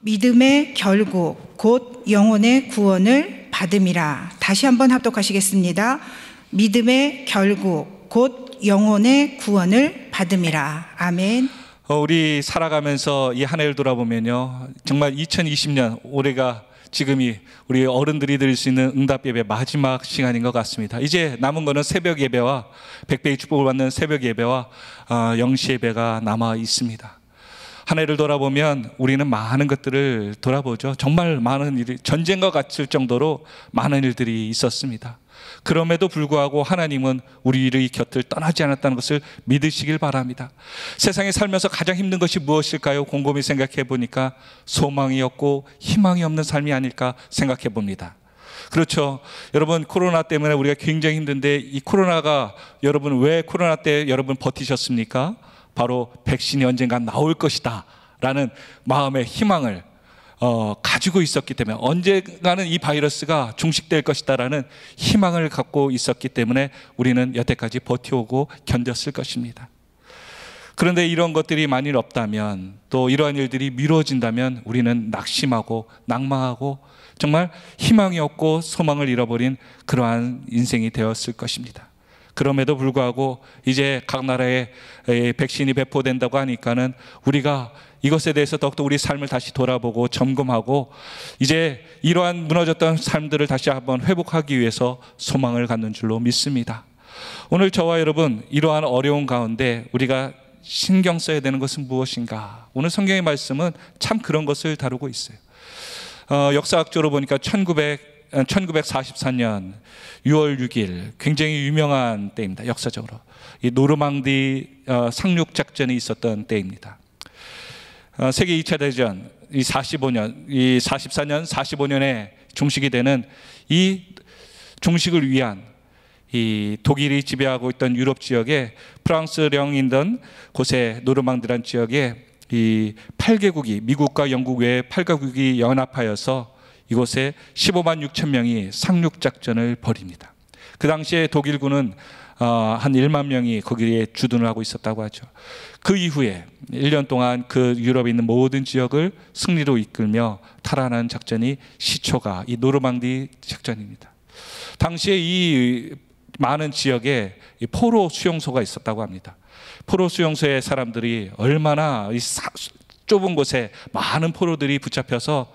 믿음의 결국 곧 영혼의 구원을 받음이라. 다시 한번 합독하시겠습니다. 믿음의 결국 곧 영혼의 구원을 받음이라. 아멘. 어, 우리 살아가면서 이 한 해를 돌아보면요. 정말 2020년 올해가 지금이 우리 어른들이 드릴 수 있는 응답 예배 마지막 시간인 것 같습니다. 이제 남은 거는 새벽 예배와 백배의 축복을 받는 새벽 예배와 어, 영시 예배가 남아 있습니다. 한 해를 돌아보면 우리는 많은 것들을 돌아보죠. 정말 많은 일이, 전쟁과 같을 정도로 많은 일들이 있었습니다. 그럼에도 불구하고 하나님은 우리의 곁을 떠나지 않았다는 것을 믿으시길 바랍니다. 세상에 살면서 가장 힘든 것이 무엇일까요? 곰곰이 생각해 보니까 소망이 없고 희망이 없는 삶이 아닐까 생각해 봅니다. 그렇죠. 여러분 코로나 때문에 우리가 굉장히 힘든데 이 코로나가 여러분 왜 코로나 때 여러분 버티셨습니까? 바로 백신이 언젠가 나올 것이다. 라는 마음의 희망을 어, 가지고 있었기 때문에 언젠가는 이 바이러스가 중식될 것이다라는 희망을 갖고 있었기 때문에 우리는 여태까지 버텨오고 견뎠을 것입니다. 그런데 이런 것들이 만일 없다면 또 이러한 일들이 미뤄진다면 우리는 낙심하고 낙망하고 정말 희망이 없고 소망을 잃어버린 그러한 인생이 되었을 것입니다. 그럼에도 불구하고 이제 각 나라에 백신이 배포된다고 하니까는 우리가 이것에 대해서 더욱더 우리 삶을 다시 돌아보고 점검하고 이제 이러한 무너졌던 삶들을 다시 한번 회복하기 위해서 소망을 갖는 줄로 믿습니다. 오늘 저와 여러분 이러한 어려운 가운데 우리가 신경 써야 되는 것은 무엇인가? 오늘 성경의 말씀은 참 그런 것을 다루고 있어요. 어, 역사학적으로 보니까 1900 1944년 6월 6일 굉장히 유명한 때입니다. 역사적으로. 이 노르망디 어, 상륙 작전이 있었던 때입니다. 어, 세계 2차 대전 이 45년, 이 44년, 45년에 종식이 되는 이 종식을 위한 이 독일이 지배하고 있던 유럽 지역에 프랑스령이던 곳에 노르망드란 지역에 이 8개국이 미국과 영국 외에 8개국이 연합하여서 이곳에 15만 6천 명이 상륙작전을 벌입니다. 그 당시에 독일군은 어, 한 1만 명이 거기에 주둔을 하고 있었다고 하죠. 그 이후에 1년 동안 그 유럽에 있는 모든 지역을 승리로 이끌며 탈환한 작전이 시초가 이 노르망디 작전입니다. 당시에 이 많은 지역에 포로 수용소가 있었다고 합니다. 포로 수용소의 사람들이 얼마나 좁은 곳에 많은 포로들이 붙잡혀서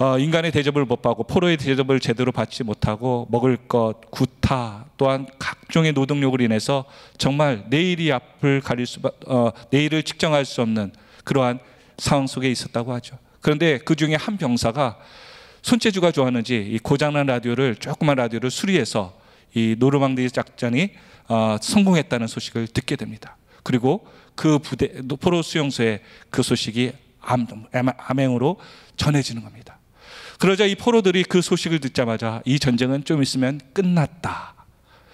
어, 인간의 대접을 못 받고 포로의 대접을 제대로 받지 못하고 먹을 것, 구타 또한 각종의 노동력을 인해서 정말 내일이 앞을 가릴 수, 어, 내일을 측정할 수 없는 그러한 상황 속에 있었다고 하죠. 그런데 그 중에 한 병사가 손재주가 좋아는지 고장난 라디오를 조그만 라디오를 수리해서 이 노르망디 작전이 어, 성공했다는 소식을 듣게 됩니다. 그리고 그 부대 포로 수용소에 그 소식이 암, 암행으로 전해지는 겁니다. 그러자 이 포로들이 그 소식을 듣자마자 이 전쟁은 좀 있으면 끝났다.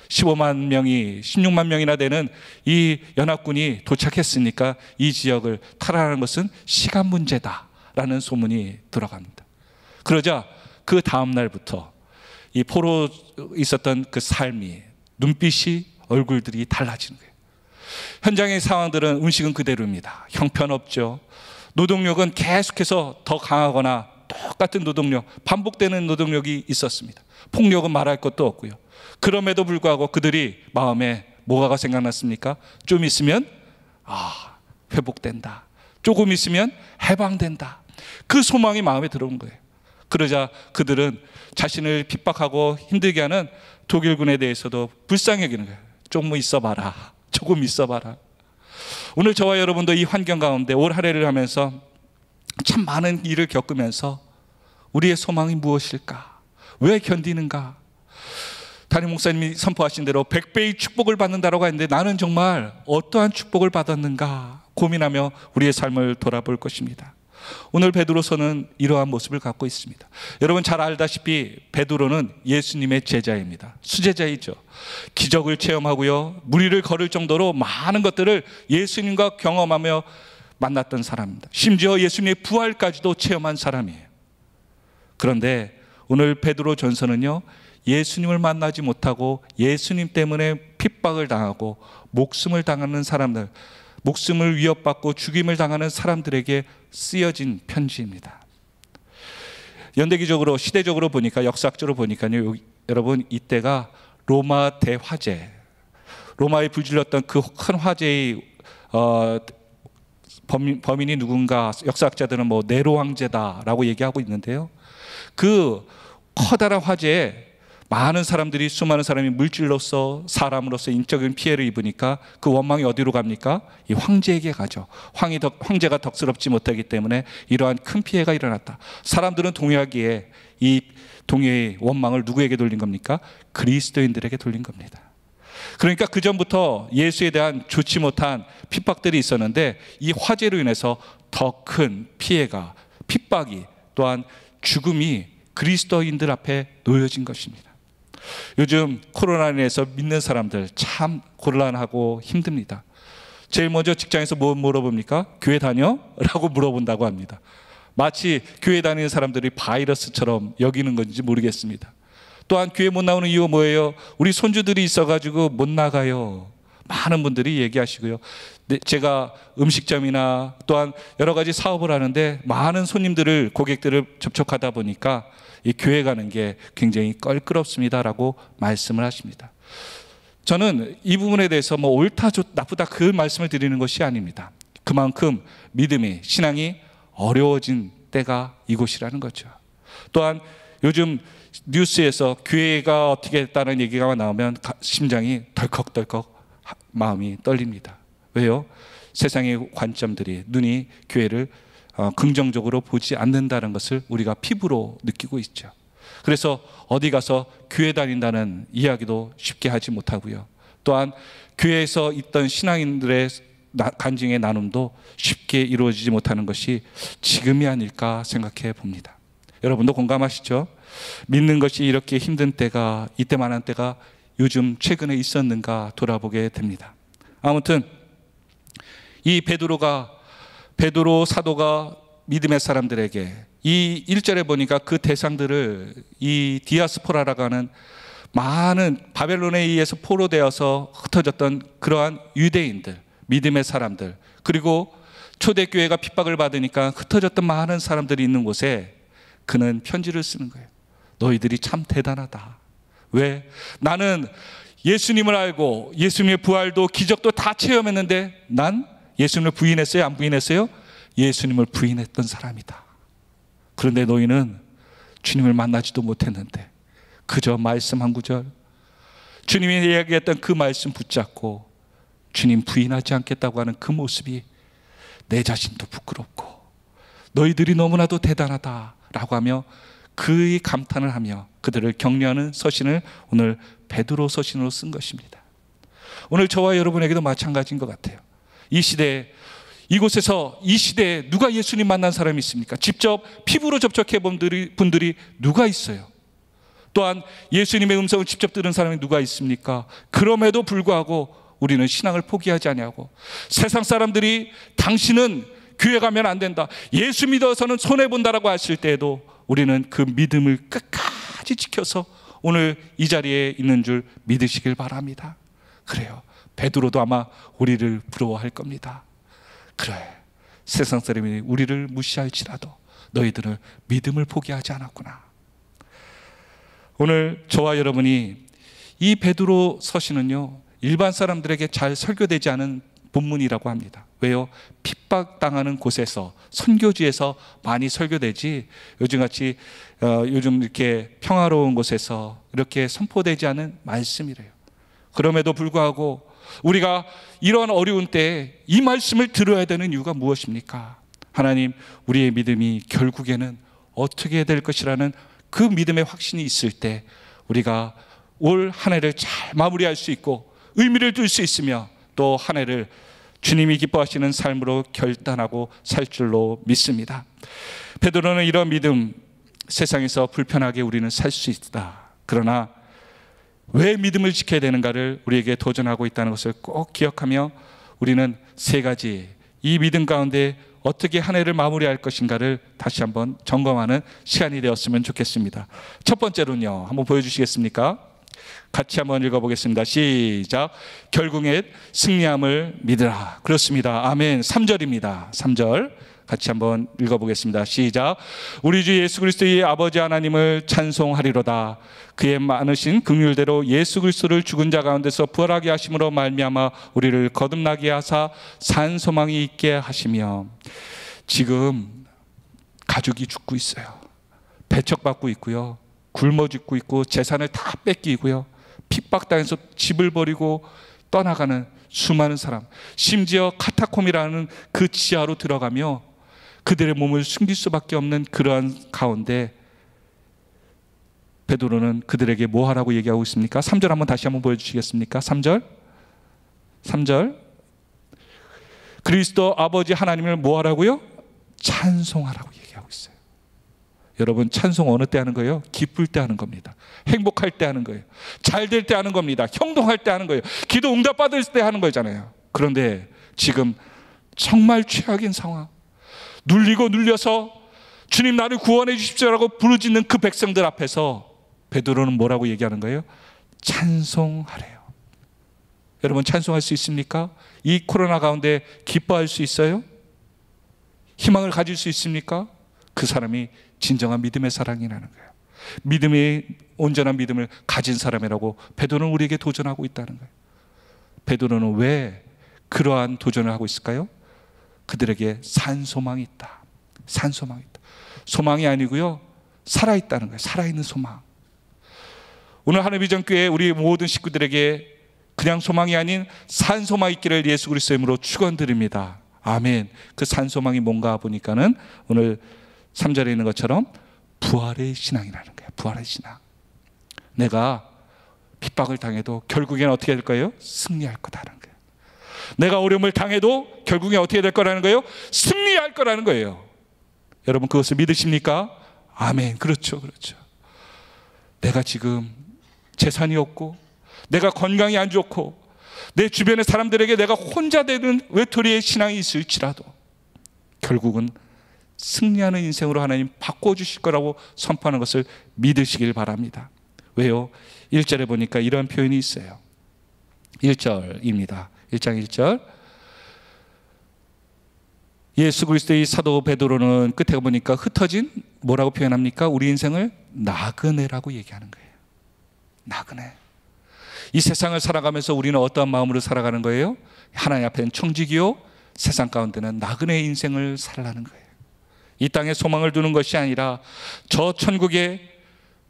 15만 명이 16만 명이나 되는 이 연합군이 도착했으니까 이 지역을 탈환하는 것은 시간 문제다라는 소문이 들어갑니다. 그러자 그 다음 날부터 이 포로 있었던 그 삶이 눈빛이 얼굴들이 달라지는 거예요. 현장의 상황들은 음식은 그대로입니다. 형편없죠. 노동력은 계속해서 더 강하거나 똑같은 노동력, 반복되는 노동력이 있었습니다. 폭력은 말할 것도 없고요. 그럼에도 불구하고 그들이 마음에 뭐가 생각났습니까? 좀 있으면 아, 회복된다. 조금 있으면 해방된다. 그 소망이 마음에 들어온 거예요. 그러자 그들은 자신을 핍박하고 힘들게 하는 독일군에 대해서도 불쌍히 여기는 거예요. 조 있어 봐라. 조금 있어 봐라. 오늘 저와 여러분도 이 환경 가운데 올한 해를 하면서 참 많은 일을 겪으면서 우리의 소망이 무엇일까? 왜 견디는가? 담임 목사님이 선포하신 대로 100배의 축복을 받는다라고 했는데 나는 정말 어떠한 축복을 받았는가 고민하며 우리의 삶을 돌아볼 것입니다. 오늘 베드로서는 이러한 모습을 갖고 있습니다. 여러분 잘 알다시피 베드로는 예수님의 제자입니다. 수제자이죠. 기적을 체험하고요. 무리를 걸을 정도로 많은 것들을 예수님과 경험하며 만났던 사람입니다. 심지어 예수님의 부활까지도 체험한 사람이에요. 그런데 오늘 베드로 전서는요. 예수님을 만나지 못하고 예수님 때문에 핍박을 당하고 목숨을 당하는 사람들, 목숨을 위협받고 죽임을 당하는 사람들에게 쓰여진 편지입니다. 연대기적으로 시대적으로 보니까 역사학적으로 보니까요. 여러분 이때가 로마 대화재, 로마에 불질렀던 그 큰 화재의 어, 범인, 범인이 누군가 역사학자들은 뭐 네로 황제다라고 얘기하고 있는데요. 그 커다란 화재에 많은 사람들이 수많은 사람이 물질로서 사람으로서 인적인 피해를 입으니까 그 원망이 어디로 갑니까? 이 황제에게 가죠. 황이 덕, 황제가 덕스럽지 못하기 때문에 이러한 큰 피해가 일어났다. 사람들은 동요하기에 이 동요의 원망을 누구에게 돌린 겁니까? 그리스도인들에게 돌린 겁니다. 그러니까 그 전부터 예수에 대한 좋지 못한 핍박들이 있었는데 이 화재로 인해서 더 큰 피해가 핍박이 또한 죽음이 그리스도인들 앞에 놓여진 것입니다. 요즘 코로나 인해서 믿는 사람들 참 곤란하고 힘듭니다. 제일 먼저 직장에서 뭐 물어봅니까? 교회 다녀? 라고 물어본다고 합니다. 마치 교회 다니는 사람들이 바이러스처럼 여기는 건지 모르겠습니다. 또한 교회 못 나오는 이유 뭐예요? 우리 손주들이 있어가지고 못 나가요. 많은 분들이 얘기하시고요. 네, 제가 음식점이나 또한 여러 가지 사업을 하는데 많은 손님들을 고객들을 접촉하다 보니까 이 교회 가는 게 굉장히 껄끄럽습니다라고 말씀을 하십니다. 저는 이 부분에 대해서 뭐 옳다 나쁘다 그 말씀을 드리는 것이 아닙니다. 그만큼 믿음이 신앙이 어려워진 때가 이곳이라는 거죠. 또한 요즘 뉴스에서 교회가 어떻게 했다는 얘기가 나오면 심장이 덜컥덜컥 마음이 떨립니다. 왜요? 세상의 관점들이 눈이 교회를 어, 긍정적으로 보지 않는다는 것을 우리가 피부로 느끼고 있죠. 그래서 어디 가서 교회 다닌다는 이야기도 쉽게 하지 못하고요. 또한 교회에서 있던 신앙인들의 간증의 나눔도 쉽게 이루어지지 못하는 것이 지금이 아닐까 생각해 봅니다. 여러분도 공감하시죠? 믿는 것이 이렇게 힘든 때가 이때만한 때가 요즘 최근에 있었는가 돌아보게 됩니다. 아무튼 이 베드로가 베드로 사도가 믿음의 사람들에게 이 1절에 보니까 그 대상들을 이 디아스포라라고 하는 많은 바벨론에 의해서 포로되어서 흩어졌던 그러한 유대인들, 믿음의 사람들, 그리고 초대교회가 핍박을 받으니까 흩어졌던 많은 사람들이 있는 곳에 그는 편지를 쓰는 거예요. 너희들이 참 대단하다. 왜? 나는 예수님을 알고 예수님의 부활도 기적도 다 체험했는데 난 예수님을 부인했어요? 안 부인했어요? 예수님을 부인했던 사람이다. 그런데 너희는 주님을 만나지도 못했는데 그저 말씀 한 구절 주님이 이야기했던 그 말씀 붙잡고 주님 부인하지 않겠다고 하는 그 모습이 내 자신도 부끄럽고 너희들이 너무나도 대단하다. 라고 하며 그의 감탄을 하며 그들을 격려하는 서신을 오늘 베드로 서신으로 쓴 것입니다. 오늘 저와 여러분에게도 마찬가지인 것 같아요. 이 시대에 이곳에서 이 시대에 누가 예수님 만난 사람이 있습니까? 직접 피부로 접촉해 본 분들이 누가 있어요? 또한 예수님의 음성을 직접 들은 사람이 누가 있습니까? 그럼에도 불구하고 우리는 신앙을 포기하지 아니하고 세상 사람들이 당신은 교회 가면 안 된다. 예수 믿어서는 손해 본다라고 하실 때에도 우리는 그 믿음을 끝까지 지켜서 오늘 이 자리에 있는 줄 믿으시길 바랍니다. 그래요. 베드로도 아마 우리를 부러워할 겁니다. 그래. 세상 사람이 우리를 무시할지라도 너희들은 믿음을 포기하지 않았구나. 오늘 저와 여러분이 이 베드로 서신은요 일반 사람들에게 잘 설교되지 않은 본문이라고 합니다. 왜요? 핍박당하는 곳에서 선교지에서 많이 설교되지 요즘같이 어, 요즘 이렇게 평화로운 곳에서 이렇게 선포되지 않은 말씀이래요. 그럼에도 불구하고 우리가 이러한 어려운 때에 이 말씀을 들어야 되는 이유가 무엇입니까? 하나님, 우리의 믿음이 결국에는 어떻게 될 것이라는 그 믿음의 확신이 있을 때 우리가 올 한 해를 잘 마무리할 수 있고 의미를 둘 수 있으며 또 한 해를 주님이 기뻐하시는 삶으로 결단하고 살 줄로 믿습니다. 베드로는 이런 믿음 세상에서 불편하게 우리는 살 수 있다. 그러나 왜 믿음을 지켜야 되는가를 우리에게 도전하고 있다는 것을 꼭 기억하며 우리는 세 가지 이 믿음 가운데 어떻게 한 해를 마무리할 것인가를 다시 한번 점검하는 시간이 되었으면 좋겠습니다. 첫 번째로는요. 한번 보여주시겠습니까? 같이 한번 읽어보겠습니다. 시작. 결국에 승리함을 믿으라. 그렇습니다. 아멘. 3절입니다. 3절. 같이 한번 읽어보겠습니다. 시작. 우리 주 예수 그리스도의 아버지 하나님을 찬송하리로다. 그의 많으신 긍휼대로 예수 그리스도를 죽은 자 가운데서 부활하게 하심으로 말미암아 우리를 거듭나게 하사 산 소망이 있게 하시며 지금 가족이 죽고 있어요. 배척받고 있고요. 굶어 죽고 있고 재산을 다 뺏기고요. 핍박당해서 집을 버리고 떠나가는 수많은 사람, 심지어 카타콤이라는 그 지하로 들어가며 그들의 몸을 숨길 수밖에 없는 그러한 가운데 베드로는 그들에게 뭐 하라고 얘기하고 있습니까? 3절 한번 다시 한번 보여 주시겠습니까? 3절. 3절. 그리스도 아버지 하나님을 뭐 하라고요? 찬송하라고 요 여러분 찬송 어느 때 하는 거예요? 기쁠 때 하는 겁니다. 행복할 때 하는 거예요. 잘 될 때 하는 겁니다. 형통할 때 하는 거예요. 기도 응답 받을 때 하는 거잖아요. 그런데 지금 정말 최악인 상황. 눌리고 눌려서 주님 나를 구원해 주십시오라고 부르짖는 그 백성들 앞에서 베드로는 뭐라고 얘기하는 거예요? 찬송하래요. 여러분 찬송할 수 있습니까? 이 코로나 가운데 기뻐할 수 있어요? 희망을 가질 수 있습니까? 그 사람이 진정한 믿음의 사랑이라는 거예요. 믿음의 온전한 믿음을 가진 사람이라고 베드로는 우리에게 도전하고 있다는 거예요. 베드로는 왜 그러한 도전을 하고 있을까요? 그들에게 산 소망이 있다. 산 소망이 있다. 소망이 아니고요. 살아 있다는 거예요. 살아 있는 소망. 오늘 하늘 비전 교회 우리 모든 식구들에게 그냥 소망이 아닌 산 소망 있기를 예수 그리스도의 이름으로 축원드립니다. 아멘. 그산 소망이 뭔가 보니까는 오늘 3절에 있는 것처럼 부활의 신앙이라는 거예요. 부활의 신앙. 내가 핍박을 당해도 결국엔 어떻게 될 거예요? 승리할 거다라는 거예요. 내가 어려움을 당해도 결국엔 어떻게 될 거라는 거예요? 승리할 거라는 거예요. 여러분 그것을 믿으십니까? 아멘. 그렇죠. 그렇죠. 내가 지금 재산이 없고 내가 건강이 안 좋고 내 주변의 사람들에게 내가 혼자 되는 외톨이의 신앙이 있을지라도 결국은 승리하는 인생으로 하나님 바꿔주실 거라고 선포하는 것을 믿으시길 바랍니다. 왜요? 1절에 보니까 이런 표현이 있어요. 1절입니다. 1장 1절. 예수 그리스도의 사도 베드로는 끝에 보니까 흩어진 뭐라고 표현합니까? 우리 인생을 나그네라고 얘기하는 거예요. 나그네. 이 세상을 살아가면서 우리는 어떠 마음으로 살아가는 거예요? 하나님 앞에는 청지기요, 세상 가운데는 나그네 인생을 살라는 거예요. 이 땅에 소망을 두는 것이 아니라 저 천국에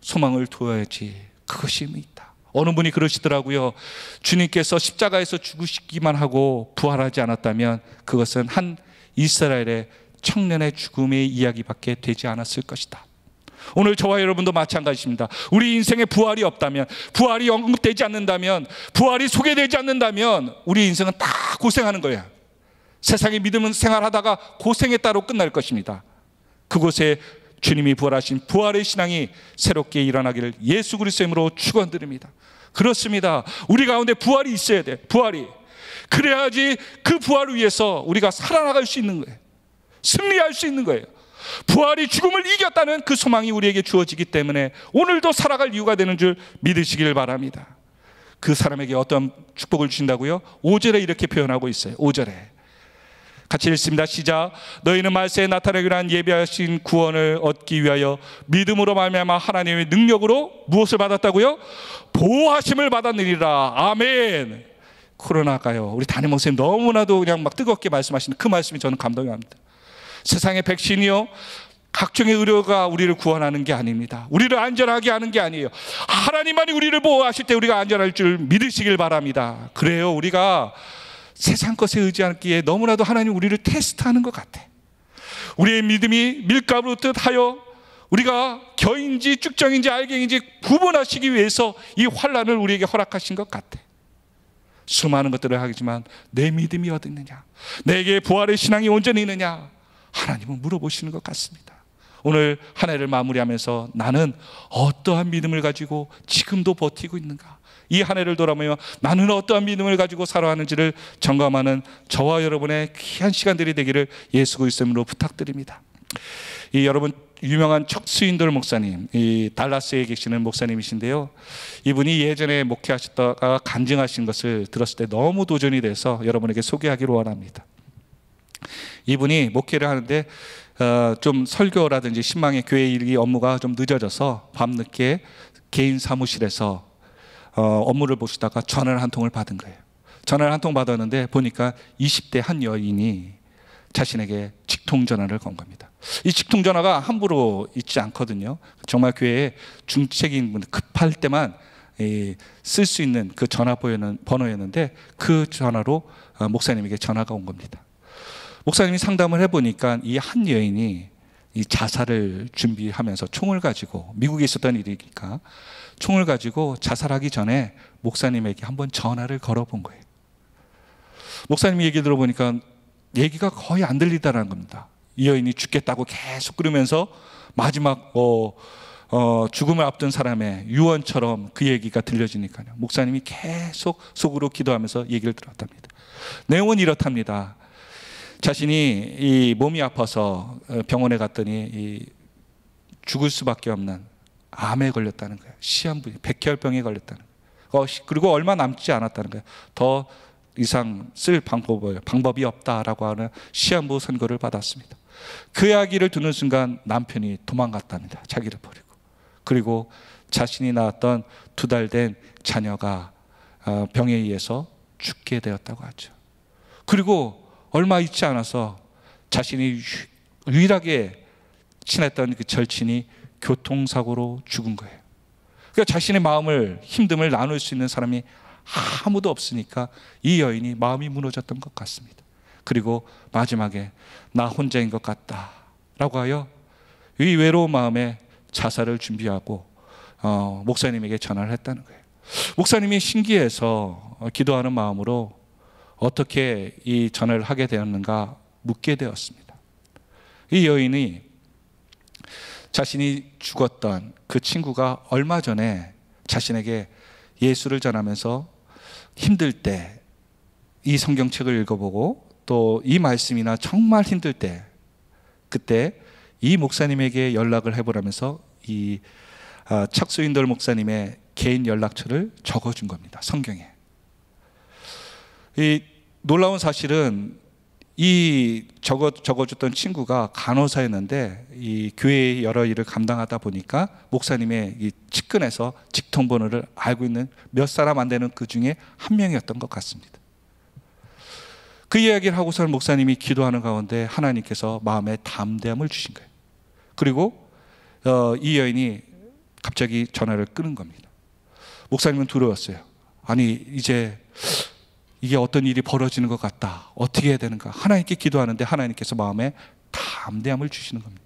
소망을 두어야지. 그것이 의미 있다. 어느 분이 그러시더라고요. 주님께서 십자가에서 죽으시기만 하고 부활하지 않았다면 그것은 한 이스라엘의 청년의 죽음의 이야기밖에 되지 않았을 것이다. 오늘 저와 여러분도 마찬가지입니다. 우리 인생에 부활이 없다면, 부활이 언급되지 않는다면, 부활이 소개되지 않는다면 우리 인생은 다 고생하는 거야. 세상의 믿음은 생활하다가 고생에 따로 끝날 것입니다. 그곳에 주님이 부활하신 부활의 신앙이 새롭게 일어나기를 예수 그리스도의 이으로 축원드립니다. 그렇습니다. 우리 가운데 부활이 있어야 돼. 부활이. 그래야지 그 부활을 위해서 우리가 살아나갈 수 있는 거예요. 승리할 수 있는 거예요. 부활이 죽음을 이겼다는 그 소망이 우리에게 주어지기 때문에 오늘도 살아갈 이유가 되는 줄 믿으시길 바랍니다. 그 사람에게 어떤 축복을 주신다고요? 5절에 이렇게 표현하고 있어요. 5절에. 같이 읽습니다. 시작. 너희는 말세에 나타나기로 한 예비하신 구원을 얻기 위하여 믿음으로 말미암아 하나님의 능력으로 무엇을 받았다고요? 보호하심을 받았느니라. 아멘. 그러나까요. 우리 담임 목사님 너무나도 그냥 막 뜨겁게 말씀하시는 그 말씀이 저는 감동이 합니다. 세상의 백신이요. 각종의 의료가 우리를 구원하는 게 아닙니다. 우리를 안전하게 하는 게 아니에요. 하나님만이 우리를 보호하실 때 우리가 안전할 줄 믿으시길 바랍니다. 그래요. 우리가 세상 것에 의지하기에 너무나도 하나님 우리를 테스트하는 것 같아. 우리의 믿음이 밀가루 뜻하여 우리가 겨인지 쭉정인지 알갱인지 구분하시기 위해서 이 환란을 우리에게 허락하신 것 같아. 수많은 것들을 하지만 내 믿음이 어디 있느냐? 내게 부활의 신앙이 온전히 있느냐? 하나님은 물어보시는 것 같습니다. 오늘 한 해를 마무리하면서 나는 어떠한 믿음을 가지고 지금도 버티고 있는가? 이한 해를 돌아보며 나는 어떠한 믿음을 가지고 살아가는지를 점검하는 저와 여러분의 귀한 시간들이 되기를 예수 그리스도로 부탁드립니다. 이 여러분 유명한 척스윈돌 목사님, 이 달라스에 계시는 목사님이신데요. 이분이 예전에 목회하셨다가 간증하신 것을 들었을 때 너무 도전이 돼서 여러분에게 소개하기로 원합니다. 이분이 목회를 하는데 어, 좀 설교라든지 신망의 교회 일기 업무가 좀 늦어져서 밤늦게 개인 사무실에서 어, 업무를 보시다가 전화를 한 통을 받은 거예요. 전화를 한 통 받았는데 보니까 20대 한 여인이 자신에게 직통 전화를 건 겁니다. 이 직통 전화가 함부로 있지 않거든요. 정말 교회에 중책인 분 급할 때만 쓸 수 있는 그 전화 번호였는데 그 전화로 어, 목사님에게 전화가 온 겁니다. 목사님이 상담을 해보니까 이 한 여인이 이 자살을 준비하면서 총을 가지고 미국에 있었던 일이니까 총을 가지고 자살하기 전에 목사님에게 한번 전화를 걸어본 거예요. 목사님 얘기 들어보니까 얘기가 거의 안 들리다라는 겁니다. 이 여인이 죽겠다고 계속 그러면서 마지막 어, 어, 죽음을 앞둔 사람의 유언처럼 그 얘기가 들려지니까요. 목사님이 계속 속으로 기도하면서 얘기를 들었답니다. 내용은 이렇답니다. 자신이 이 몸이 아파서 병원에 갔더니 죽을 수밖에 없는 암에 걸렸다는 거예요. 시한부 백혈병에 걸렸다는 거예 어, 그리고 얼마 남지 않았다는 거예더 이상 쓸 방법을, 방법이 없다라고 하는 시한부 선고를 받았습니다. 그이기를 듣는 순간 남편이 도망갔답니다. 자기를 버리고. 그리고 자신이 낳았던 두 달 된 자녀가 어, 병에 의해서 죽게 되었다고 하죠. 그리고 얼마 있지 않아서 자신이 유일하게 친했던 그 절친이 교통사고로 죽은 거예요. 그러니까 자신의 마음을 힘듦을 나눌 수 있는 사람이 아무도 없으니까 이 여인이 마음이 무너졌던 것 같습니다. 그리고 마지막에 나 혼자인 것 같다라고 하여 이 외로운 마음에 자살을 준비하고 어, 목사님에게 전화를 했다는 거예요. 목사님이 신기해서 기도하는 마음으로 어떻게 이 전화를 하게 되었는가 묻게 되었습니다. 이 여인이 자신이 죽었던 그 친구가 얼마 전에 자신에게 예수를 전하면서 힘들 때 이 성경책을 읽어보고 또 이 말씀이나 정말 힘들 때 그때 이 목사님에게 연락을 해보라면서 이 아, 착수인돌 목사님의 개인 연락처를 적어준 겁니다. 성경에. 이 놀라운 사실은 이 적어 적어줬던 친구가 간호사였는데 이 교회의 여러 일을 감당하다 보니까 목사님의 이 측근에서 직통번호를 알고 있는 몇 사람 안 되는 그 중에 한 명이었던 것 같습니다. 그 이야기를 하고서 목사님이 기도하는 가운데 하나님께서 마음에 담대함을 주신 거예요. 그리고 어, 이 여인이 갑자기 전화를 끊은 겁니다. 목사님은 두려웠어요. 아니 이제 이게 어떤 일이 벌어지는 것 같다. 어떻게 해야 되는가? 하나님께 기도하는데 하나님께서 마음에 담대함을 주시는 겁니다.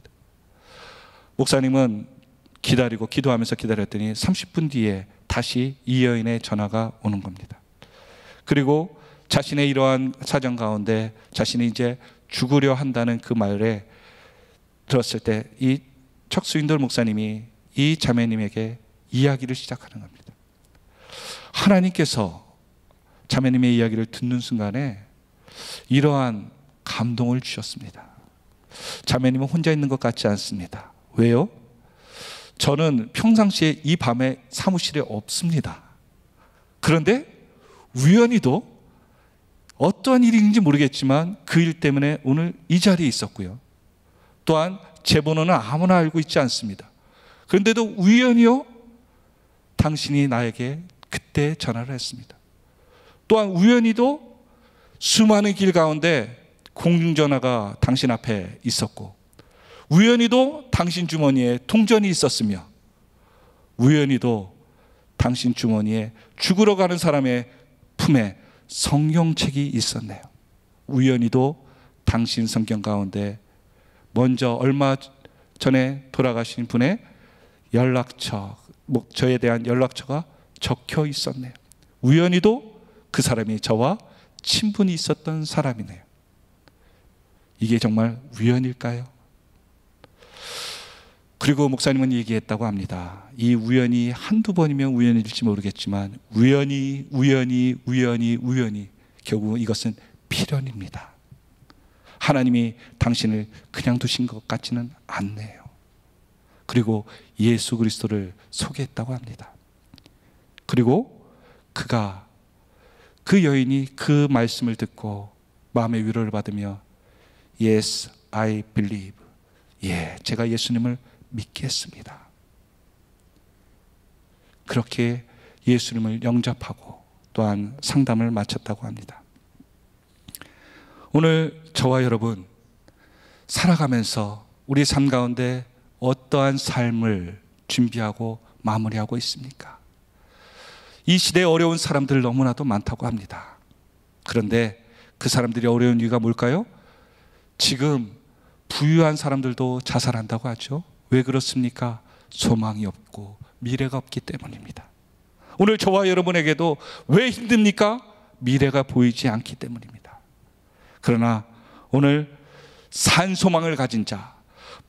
목사님은 기다리고 기도하면서 기다렸더니 30분 뒤에 다시 이 여인의 전화가 오는 겁니다. 그리고 자신의 이러한 사정 가운데 자신이 이제 죽으려 한다는 그 말에 들었을 때 이 척수인돌 목사님이 이 자매님에게 이야기를 시작하는 겁니다. 하나님께서 자매님의 이야기를 듣는 순간에 이러한 감동을 주셨습니다. 자매님은 혼자 있는 것 같지 않습니다. 왜요? 저는 평상시에 이 밤에 사무실에 없습니다. 그런데 우연히도 어떤 일인지 모르겠지만 그 일 때문에 오늘 이 자리에 있었고요. 또한 제 번호는 아무나 알고 있지 않습니다. 그런데도 우연히요, 당신이 나에게 그때 전화를 했습니다. 또한 우연히도 수많은 길 가운데 공중전화가 당신 앞에 있었고, 우연히도 당신 주머니에 통전이 있었으며, 우연히도 당신 주머니에 죽으러 가는 사람의 품에 성경책이 있었네요. 우연히도 당신 성경 가운데 먼저 얼마 전에 돌아가신 분의 연락처, 뭐 저에 대한 연락처가 적혀 있었네요. 우연히도 그 사람이 저와 친분이 있었던 사람이네요. 이게 정말 우연일까요? 그리고 목사님은 얘기했다고 합니다. 이 우연이 한두 번이면 우연일지 모르겠지만 우연히 우연히 우연히 우연히 결국 이것은 필연입니다. 하나님이 당신을 그냥 두신 것 같지는 않네요. 그리고 예수 그리스도를 소개했다고 합니다. 그리고 그가 그 여인이 그 말씀을 듣고 마음의 위로를 받으며 Yes, I believe. 예, 제가 예수님을 믿겠습니다. 그렇게 예수님을 영접하고 또한 상담을 마쳤다고 합니다. 오늘 저와 여러분 살아가면서 우리 삶 가운데 어떠한 삶을 준비하고 마무리하고 있습니까? 이 시대에 어려운 사람들 너무나도 많다고 합니다. 그런데 그 사람들이 어려운 이유가 뭘까요? 지금 부유한 사람들도 자살한다고 하죠. 왜 그렇습니까? 소망이 없고 미래가 없기 때문입니다. 오늘 저와 여러분에게도 왜 힘듭니까? 미래가 보이지 않기 때문입니다. 그러나 오늘 산 소망을 가진 자,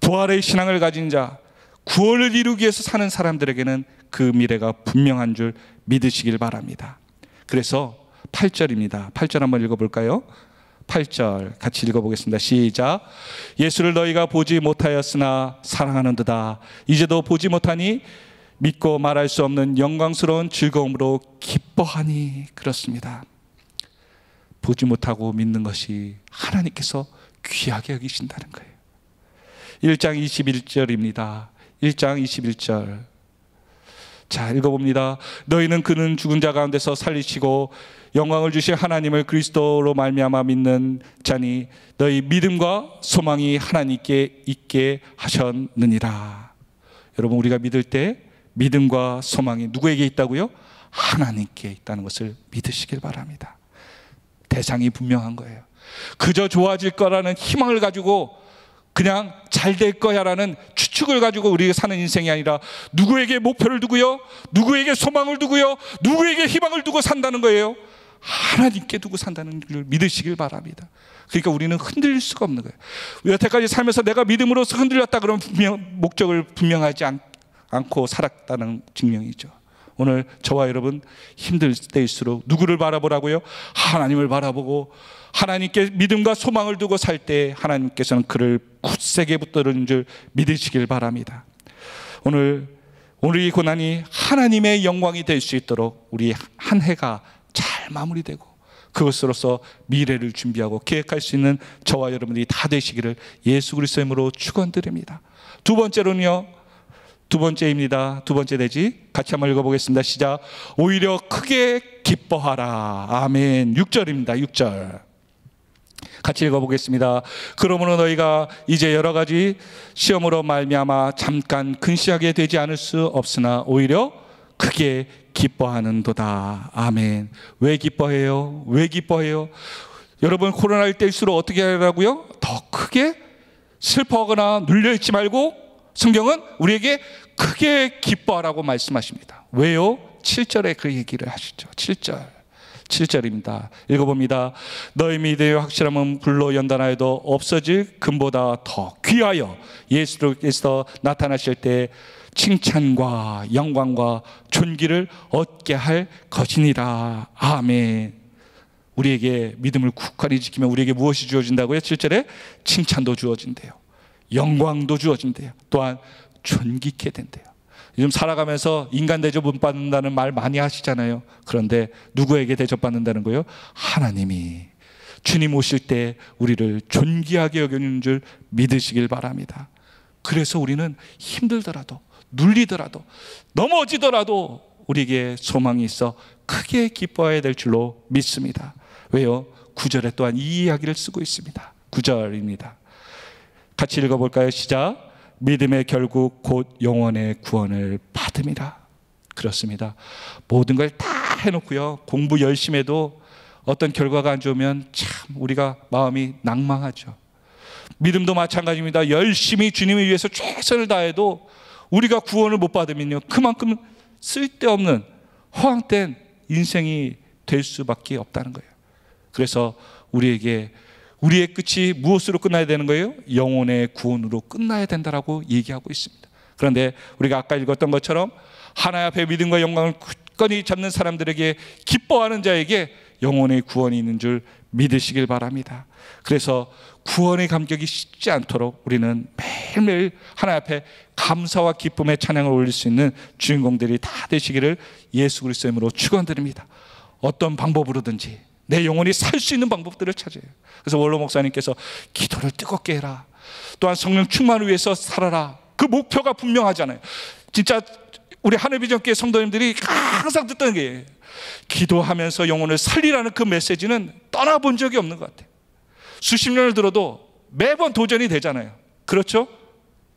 부활의 신앙을 가진 자, 구원을 이루기 위해서 사는 사람들에게는 그 미래가 분명한 줄 믿으시길 바랍니다. 그래서 8절입니다. 8절 한번 읽어볼까요? 8절 같이 읽어보겠습니다. 시작. 예수를 너희가 보지 못하였으나 사랑하는도다. 이제도 보지 못하니 믿고 말할 수 없는 영광스러운 즐거움으로 기뻐하니 그렇습니다. 보지 못하고 믿는 것이 하나님께서 귀하게 여기신다는 거예요. 1장 21절입니다. 1장 21절. 자, 읽어봅니다. 너희는 그는 죽은 자 가운데서 살리시고 영광을 주신 하나님을 그리스도로 말미암아 믿는 자니 너희 믿음과 소망이 하나님께 있게 하셨느니라. 여러분 우리가 믿을 때 믿음과 소망이 누구에게 있다고요? 하나님께 있다는 것을 믿으시길 바랍니다. 대상이 분명한 거예요. 그저 좋아질 거라는 희망을 가지고 그냥 잘 될 거야라는 추측을 가지고 우리가 사는 인생이 아니라 누구에게 목표를 두고요, 누구에게 소망을 두고요, 누구에게 희망을 두고 산다는 거예요. 하나님께 두고 산다는 걸 믿으시길 바랍니다. 그러니까 우리는 흔들릴 수가 없는 거예요. 여태까지 살면서 내가 믿음으로서 흔들렸다 그러면 분명, 목적을 분명하지 않, 않고 살았다는 증명이죠. 오늘 저와 여러분 힘들 때일수록 누구를 바라보라고요? 하나님을 바라보고 하나님께 믿음과 소망을 두고 살 때 하나님께서는 그를 굳세게 붙들는줄 믿으시길 바랍니다. 오늘 오늘 이 고난이 하나님의 영광이 될 수 있도록 우리 한 해가 잘 마무리되고 그것으로서 미래를 준비하고 계획할 수 있는 저와 여러분들이 다 되시기를 예수 그리스도의 이름으로 축원드립니다. 두 번째로는요. 두 번째입니다. 두 번째 되지? 같이 한번 읽어보겠습니다. 시작. 오히려 크게 기뻐하라. 아멘. 6절입니다. 6절. 같이 읽어보겠습니다. 그러므로 너희가 이제 여러 가지 시험으로 말미암아 잠깐 근시하게 되지 않을 수 없으나 오히려 크게 기뻐하는도다. 아멘. 왜 기뻐해요? 왜 기뻐해요? 여러분 코로나일 때일수록 어떻게 하라고요? 더 크게 슬퍼하거나 눌려 있지 말고 성경은 우리에게 크게 기뻐하라고 말씀하십니다. 왜요? 7절에 그 얘기를 하시죠. 7절. 7절입니다. 읽어봅니다. 너희 믿음의 확실함은 불로 연단하여도 없어질 금보다 더 귀하여 예수께서 나타나실 때 칭찬과 영광과 존귀를 얻게 할 것이니라. 아멘. 우리에게 믿음을 굳건히 지키면 우리에게 무엇이 주어진다고요? 7절에 칭찬도 주어진대요. 영광도 주어진대요. 또한 존귀케 된대요. 요즘 살아가면서 인간 대접은 받는다는 말 많이 하시잖아요. 그런데 누구에게 대접받는다는 거요? 하나님이 주님 오실 때 우리를 존귀하게 여기는 줄 믿으시길 바랍니다. 그래서 우리는 힘들더라도 눌리더라도 넘어지더라도 우리에게 소망이 있어 크게 기뻐해야 될 줄로 믿습니다. 왜요? 구절에 또한 이 이야기를 쓰고 있습니다. 구절입니다. 같이 읽어볼까요? 시작. 믿음의 결국 곧 영혼의 구원을 받음이라. 그렇습니다. 모든 걸 다 해놓고요. 공부 열심히 해도 어떤 결과가 안 좋으면 참 우리가 마음이 낭망하죠. 믿음도 마찬가지입니다. 열심히 주님을 위해서 최선을 다해도 우리가 구원을 못 받으면요. 그만큼 쓸데없는 허황된 인생이 될 수밖에 없다는 거예요. 그래서 우리에게 우리의 끝이 무엇으로 끝나야 되는 거예요? 영혼의 구원으로 끝나야 된다라고 얘기하고 있습니다. 그런데 우리가 아까 읽었던 것처럼 하나님 앞에 믿음과 영광을 굳건히 잡는 사람들에게 기뻐하는 자에게 영혼의 구원이 있는 줄 믿으시길 바랍니다. 그래서 구원의 감격이 쉽지 않도록 우리는 매일매일 하나 앞에 감사와 기쁨의 찬양을 올릴 수 있는 주인공들이 다 되시기를 예수 그리스도의 이름으로 축원드립니다. 어떤 방법으로든지 내 영혼이 살 수 있는 방법들을 찾아요. 그래서 원로 목사님께서 기도를 뜨겁게 해라. 또한 성령 충만을 위해서 살아라. 그 목표가 분명하잖아요. 진짜 우리 하늘비전교회 성도님들이 항상 듣던 게 기도하면서 영혼을 살리라는 그 메시지는 떠나본 적이 없는 것 같아요. 수십 년을 들어도 매번 도전이 되잖아요. 그렇죠?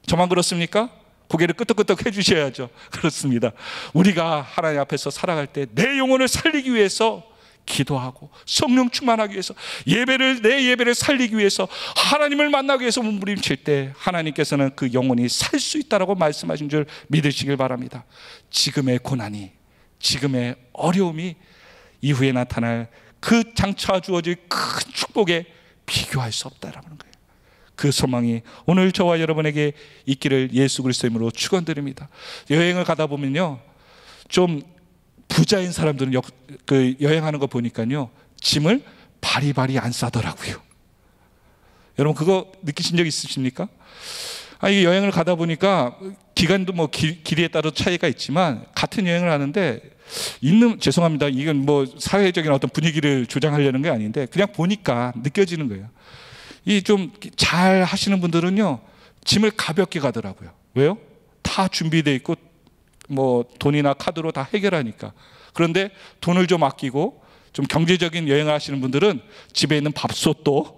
저만 그렇습니까? 고개를 끄덕끄덕 해주셔야죠. 그렇습니다. 우리가 하나님 앞에서 살아갈 때 내 영혼을 살리기 위해서 기도하고 성령 충만하기 위해서 예배를 내 예배를 살리기 위해서 하나님을 만나기 위해서 몸부림칠 때 하나님께서는 그 영혼이 살 수 있다라고 말씀하신 줄 믿으시길 바랍니다. 지금의 고난이 지금의 어려움이 이후에 나타날 그 장차 주어질 큰 축복에 비교할 수 없다라는 거예요. 그 소망이 오늘 저와 여러분에게 있기를 예수 그리스도의이름으로 축원드립니다. 여행을 가다 보면요. 좀 부자인 사람들은 역, 그 여행하는 거 보니까요. 짐을 바리바리 안 싸더라고요. 여러분 그거 느끼신 적 있으십니까? 아, 이 여행을 가다 보니까 기간도 뭐 기, 길이에 따라 차이가 있지만 같은 여행을 하는데 있는 죄송합니다. 이건 뭐 사회적인 어떤 분위기를 조장하려는 게 아닌데 그냥 보니까 느껴지는 거예요. 이 좀 잘 하시는 분들은요. 짐을 가볍게 가더라고요. 왜요? 다 준비되어 있고 뭐 돈이나 카드로 다 해결하니까. 그런데 돈을 좀 아끼고 좀 경제적인 여행을 하시는 분들은 집에 있는 밥솥도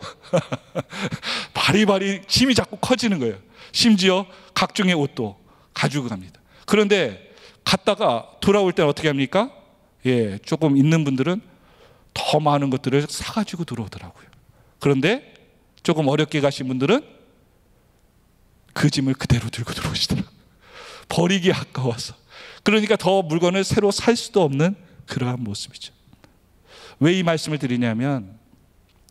바리바리 짐이 자꾸 커지는 거예요. 심지어 각종의 옷도 가지고 갑니다. 그런데 갔다가 돌아올 때는 어떻게 합니까? 예, 조금 있는 분들은 더 많은 것들을 사가지고 들어오더라고요. 그런데 조금 어렵게 가신 분들은 그 짐을 그대로 들고 들어오시더라고요. 버리기 아까워서. 그러니까 더 물건을 새로 살 수도 없는 그러한 모습이죠. 왜 이 말씀을 드리냐면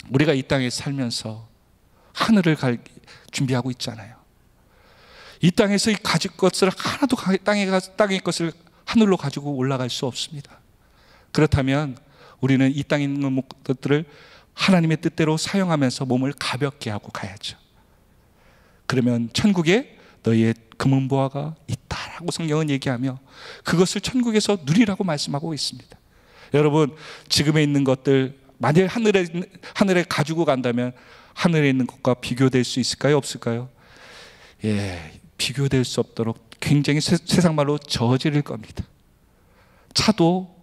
우리가 이 땅에 살면서 하늘을 갈 준비하고 있잖아요. 이 땅에서 이 가질 것을 하나도 땅에 땅의 것을 하늘로 가지고 올라갈 수 없습니다. 그렇다면 우리는 이 땅에 있는 것들을 하나님의 뜻대로 사용하면서 몸을 가볍게 하고 가야죠. 그러면 천국에 너희의 금은보화가 있다라고 성경은 얘기하며 그것을 천국에서 누리라고 말씀하고 있습니다. 여러분 지금에 있는 것들 만일 하늘에 하늘에 가지고 간다면 하늘에 있는 것과 비교될 수 있을까요? 없을까요? 예, 비교될 수 없도록 굉장히 세, 상 말로 저지를 겁니다. 차도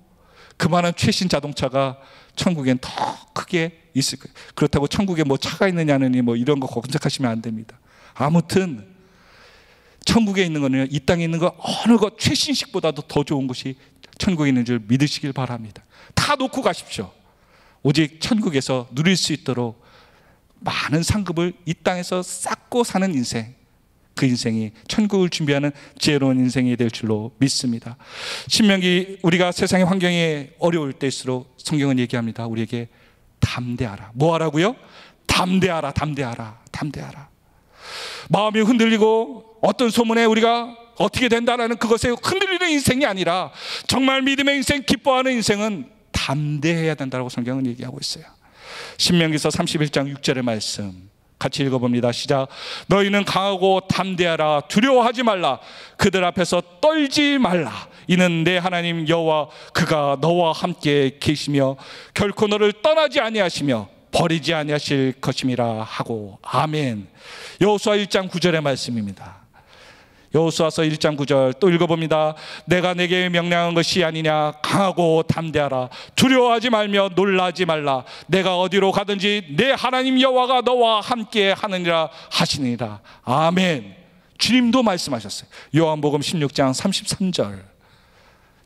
그만한 최신 자동차가 천국엔 더 크게 있을 거예요. 그렇다고 천국에 뭐 차가 있느냐느뭐 이런 거 검색하시면 안 됩니다. 아무튼 천국에 있는 거는요, 이 땅에 있는 거 어느 것 최신식보다도 더 좋은 것이 천국에 있는 줄 믿으시길 바랍니다. 다 놓고 가십시오. 오직 천국에서 누릴 수 있도록 많은 상급을 이 땅에서 쌓고 사는 인생. 그 인생이 천국을 준비하는 지혜로운 인생이 될 줄로 믿습니다. 신명기 우리가 세상의 환경이 어려울 때일수록 성경은 얘기합니다. 우리에게 담대하라. 뭐 하라고요? 담대하라, 담대하라, 담대하라. 마음이 흔들리고 어떤 소문에 우리가 어떻게 된다라는 그것에 흔들리는 인생이 아니라 정말 믿음의 인생, 기뻐하는 인생은 담대해야 된다고 성경은 얘기하고 있어요. 신명기서 31장 6절의 말씀 같이 읽어봅니다. 시작. 너희는 강하고 담대하라. 두려워하지 말라. 그들 앞에서 떨지 말라. 이는 내 하나님 여호와 그가 너와 함께 계시며 결코 너를 떠나지 아니하시며 버리지 아니하실 것임이라 하고 아멘. 여호수아 1장 9절의 말씀입니다. 여호수아서 1장 9절 또 읽어봅니다. 내가 내게 명령한 것이 아니냐 강하고 담대하라 두려워하지 말며 놀라지 말라 내가 어디로 가든지 내 하나님 여호와가 너와 함께 하느니라 하시니라 아멘. 주님도 말씀하셨어요. 요한복음 16장 33절.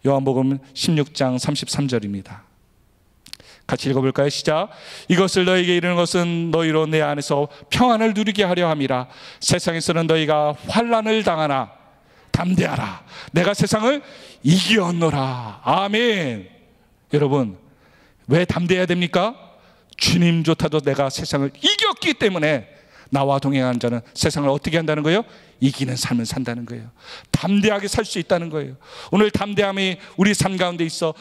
요한복음 16장 33절입니다. 같이 읽어볼까요? 시작. 이것을 너에게 이르는 것은 너희로 내 안에서 평안을 누리게 하려 함이라. 세상에서는 너희가 환란을 당하나 담대하라. 내가 세상을 이기었노라. 아멘. 여러분, 왜 담대해야 됩니까? 주님조차도 내가 세상을 이겼기 때문에 나와 동행하는 자는 세상을 어떻게 한다는 거예요? 이기는 삶을 산다는 거예요. 담대하게 살 수 있다는 거예요. 오늘 담대함이 우리 삶 가운데 있어